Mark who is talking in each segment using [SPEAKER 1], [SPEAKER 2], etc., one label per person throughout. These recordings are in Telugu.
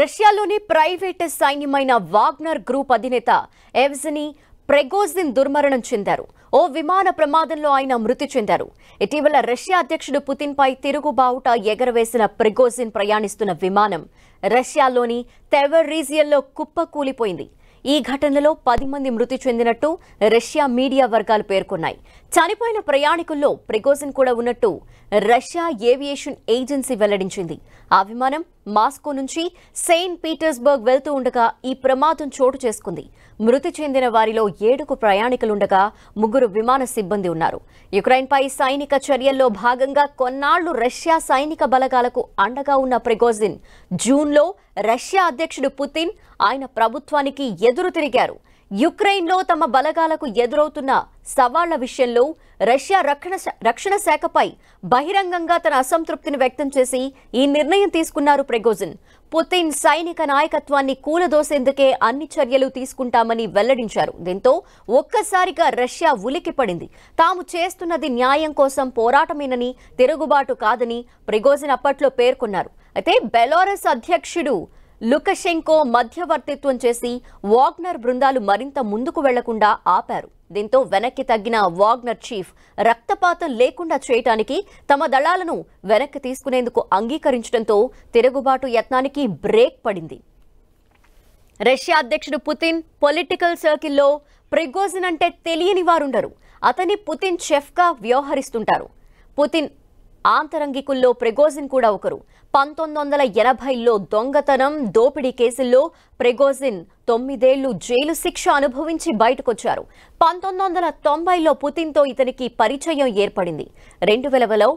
[SPEAKER 1] రష్యాలోని ప్రైవేట్ సైన్యమైన వాగ్నర్ గ్రూప్ అధినేత ఎవ్జనీ ప్రెగోజిన్ దుర్మరణం చెందారు ఓ విమాన ప్రమాదంలో ఆయన మృతి చెందారు ఇటీవల రష్యా అధ్యక్షుడు పుతిన్పై తిరుగుబావుట ఎగరవేసిన ప్రెగోజిన్ ప్రయాణిస్తున్న విమానం రష్యాలోని తెవర్ రీజియన్లో కుప్పకూలిపోయింది ఈ ఘటనలో పది మంది మృతి చెందినట్టు రష్యా మీడియా వర్గాలు పేర్కొన్నాయి చనిపోయిన ప్రయాణికుల్లో ప్రిగోజన్ కూడా ఉన్నట్టు రష్యా ఏవియేషన్ ఏజెన్సీ వెల్లడించింది ఆ విమానం మాస్కో నుంచి సెయింట్ పీటర్స్బర్గ్ వెళ్తూ ఉండగా ఈ ప్రమాదం చోటు చేసుకుంది మృతి చెందిన వారిలో ఏడుకు ప్రయాణికులుండగా ముగ్గురు విమాన సిబ్బంది ఉన్నారు యుక్రెయిన్పై సైనిక చర్యల్లో భాగంగా కొన్నాళ్లు రష్యా సైనిక బలగాలకు అండగా ఉన్న ప్రిగోజిన్ జూన్లో రష్యా అధ్యక్షుడు పుతిన్ ఆయన ప్రభుత్వానికి ఎదురు తిరిగారు యుక్రెయిన్లో తమ బలగాలకు ఎదురవుతున్న సవాళ్ల విషయంలో రష్యా రక్షణ రక్షణ శాఖపై బహిరంగంగా తన అసంతృప్తిని వ్యక్తం చేసి ఈ నిర్ణయం తీసుకున్నారు ప్రెగోజిన్ పుతిన్ సైనిక నాయకత్వాన్ని కూలదోసేందుకే అన్ని చర్యలు తీసుకుంటామని వెల్లడించారు దీంతో ఒక్కసారిగా రష్యా ఉలికిపడింది తాము చేస్తున్నది న్యాయం కోసం పోరాటమేనని తిరుగుబాటు కాదని ప్రిగోజిన్ అప్పట్లో పేర్కొన్నారు అయితే బెలారస్ అధ్యక్షుడు లుకషెంకో మధ్యవర్తిత్వం చేసి వాగ్నర్ బృందాలు మరింత ముందుకు వెళ్లకుండా ఆపారు దీంతో వెనక్కి తగ్గిన వాగ్నర్ చీఫ్ రక్తపాతం లేకుండా చేయటానికి తమ దళాలను వెనక్కి తీసుకునేందుకు అంగీకరించడంతో తిరుగుబాటు యత్నానికి బ్రేక్ పడింది రష్యా అధ్యక్షుడు పుతిన్ పొలిటికల్ సర్కిల్లో ప్రిగోజిన్ అంటే తెలియని వారుండరు అతని పుతిన్ చెఫ్గా వ్యవహరిస్తుంటారు పుతిన్ ఆంతరంగికుల్లో ప్రెగోజిన్ కూడా ఒకరు పంతొమ్మిది వందల ఎనభైలో దొంగతనం దోపిడీ కేసుల్లో ప్రెగోజిన్ తొమ్మిదేళ్లు జైలు శిక్ష అనుభవించి బయటకొచ్చారు పంతొమ్మిది వందల తొంభైలో పుతిన్తో ఇతనికి పరిచయం ఏర్పడింది రెండు వేలవలో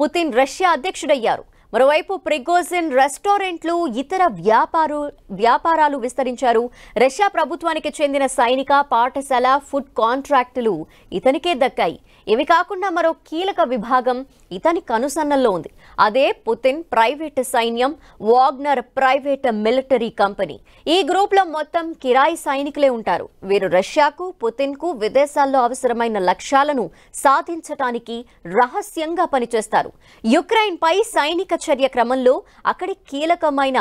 [SPEAKER 1] పుతిన్ రష్యా అధ్యక్షుడయ్యారు మరోవైపు ప్రిగోజిన్ రెస్టారెంట్లు ఇతర వ్యాపారు వ్యాపారాలు విస్తరించారు రష్యా ప్రభుత్వానికి చెందిన సైనిక పాఠశాల ఫుడ్ కాంట్రాక్టులు ఇతనికే దక్కాయి ఇవి కాకుండా మరో కీలక విభాగం ఇతని కనుసన్నల్లో ఉంది అదే పుతిన్ ప్రైవేట్ సైన్యం వాగ్నర్ ప్రైవేట్ మిలిటరీ కంపెనీ ఈ గ్రూప్లో మొత్తం కిరాయి సైనికులే ఉంటారు వీరు రష్యాకు పుతిన్కు విదేశాల్లో అవసరమైన లక్ష్యాలను సాధించటానికి రహస్యంగా పనిచేస్తారు యుక్రెయిన్పై సైనిక చర్య క్రమంలో అక్కడి కీలకమైన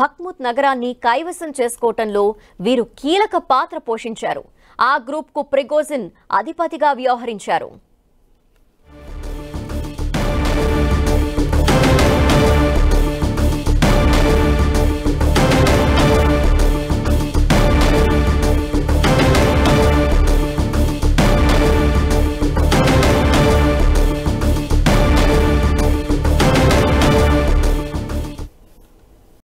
[SPEAKER 1] భక్ముత్ నగరాన్ని కైవసం చేసుకోవటంలో వీరు కీలక పాత్ర పోషించారు ఆ గ్రూప్కు ప్రిగోజిన్ అధిపతిగా వ్యవహరించారు